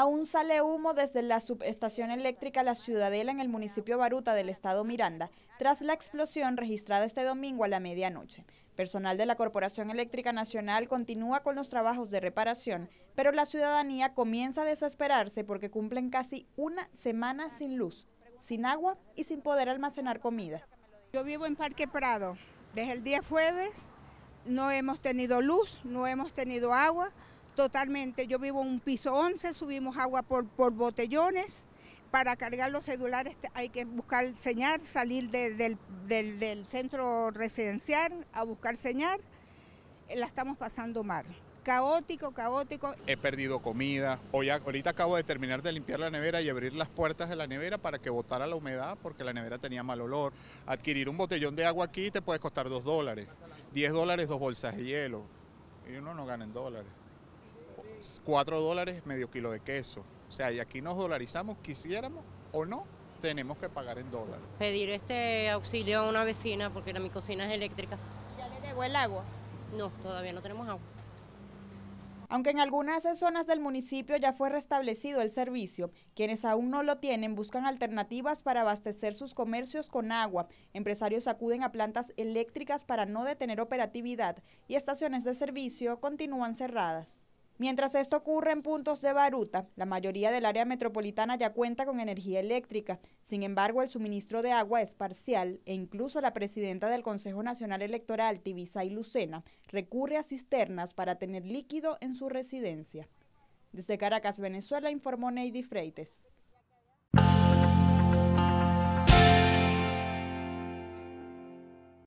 Aún sale humo desde la subestación eléctrica La Ciudadela en el municipio Baruta del estado Miranda, tras la explosión registrada este domingo a la medianoche. Personal de la Corporación Eléctrica Nacional continúa con los trabajos de reparación, pero la ciudadanía comienza a desesperarse porque cumplen casi una semana sin luz, sin agua y sin poder almacenar comida. Yo vivo en Parque Prado. Desde el día jueves no hemos tenido luz, no hemos tenido agua, totalmente. Yo vivo en un piso 11, subimos agua por, botellones. Para cargar los celulares hay que buscar señal, salir del, centro residencial a buscar señal. Eh, la estamos pasando mal caótico, caótico. He perdido comida. Hoy, ahorita acabo de terminar de limpiar la nevera y abrir las puertas de la nevera para que botara la humedad porque la nevera tenía mal olor. Adquirir un botellón de agua aquí te puede costar dos dólares, diez dólares dos bolsas de hielo. Y uno no gana en dólares. 4 dólares medio kilo de queso. O sea, y aquí nos dolarizamos, quisiéramos o no, tenemos que pagar en dólares. Pedir este auxilio a una vecina porque mi cocina es eléctrica. ya le llegó el agua? No, todavía no tenemos agua. Aunque en algunas zonas del municipio ya fue restablecido el servicio, quienes aún no lo tienen buscan alternativas para abastecer sus comercios con agua. Empresarios acuden a plantas eléctricas para no detener operatividad y estaciones de servicio continúan cerradas. Mientras esto ocurre en puntos de Baruta, la mayoría del área metropolitana ya cuenta con energía eléctrica. Sin embargo, el suministro de agua es parcial e incluso la presidenta del Consejo Nacional Electoral, Tibisay Lucena, recurre a cisternas para tener líquido en su residencia. Desde Caracas, Venezuela, informó Neidy Freites.